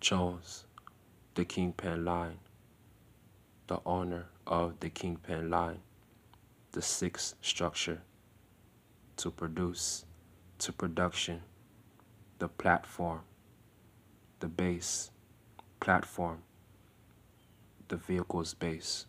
chose the Kingpin line, the honor of the Kingpin line, the sixth structure to produce, to production, the platform, the base, platform, the vehicle's base.